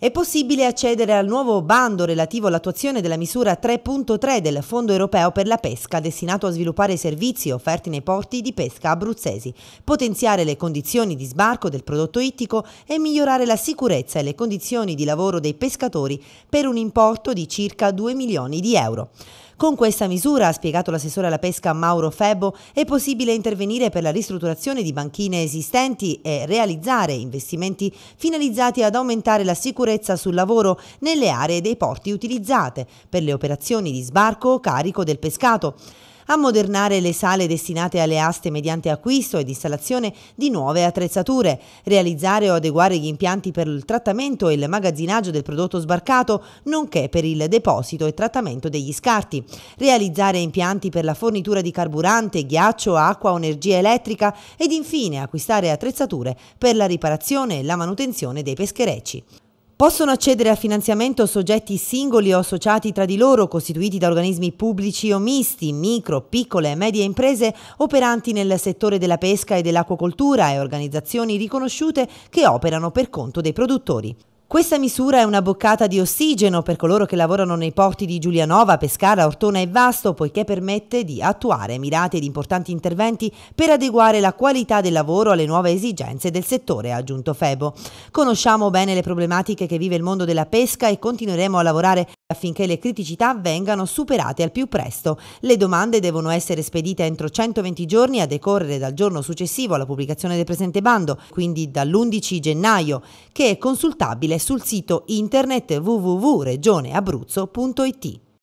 È possibile accedere al nuovo bando relativo all'attuazione della misura 3.3 del Fondo europeo per la pesca, destinato a sviluppare servizi offerti nei porti di pesca abruzzesi, potenziare le condizioni di sbarco del prodotto ittico e migliorare la sicurezza e le condizioni di lavoro dei pescatori per un importo di circa 2 milioni di euro. Con questa misura, ha spiegato l'assessore alla pesca Mauro Febo, è possibile intervenire per la ristrutturazione di banchine esistenti e realizzare investimenti finalizzati ad aumentare la sicurezza sul lavoro nelle aree dei porti utilizzate per le operazioni di sbarco o carico del pescato ammodernare le sale destinate alle aste mediante acquisto ed installazione di nuove attrezzature, realizzare o adeguare gli impianti per il trattamento e il magazzinaggio del prodotto sbarcato, nonché per il deposito e trattamento degli scarti, realizzare impianti per la fornitura di carburante, ghiaccio, acqua o energia elettrica ed infine acquistare attrezzature per la riparazione e la manutenzione dei pescherecci. Possono accedere a finanziamento soggetti singoli o associati tra di loro, costituiti da organismi pubblici o misti, micro, piccole e medie imprese operanti nel settore della pesca e dell'acquacoltura e organizzazioni riconosciute che operano per conto dei produttori. Questa misura è una boccata di ossigeno per coloro che lavorano nei porti di Giulianova, Pescara, Ortona e Vasto, poiché permette di attuare mirate ed importanti interventi per adeguare la qualità del lavoro alle nuove esigenze del settore, ha aggiunto Febo. Conosciamo bene le problematiche che vive il mondo della pesca e continueremo a lavorare affinché le criticità vengano superate al più presto. Le domande devono essere spedite entro 120 giorni a decorrere dal giorno successivo alla pubblicazione del presente bando, quindi dall'11 gennaio, che è consultabile sul sito internet www.regioneabruzzo.it.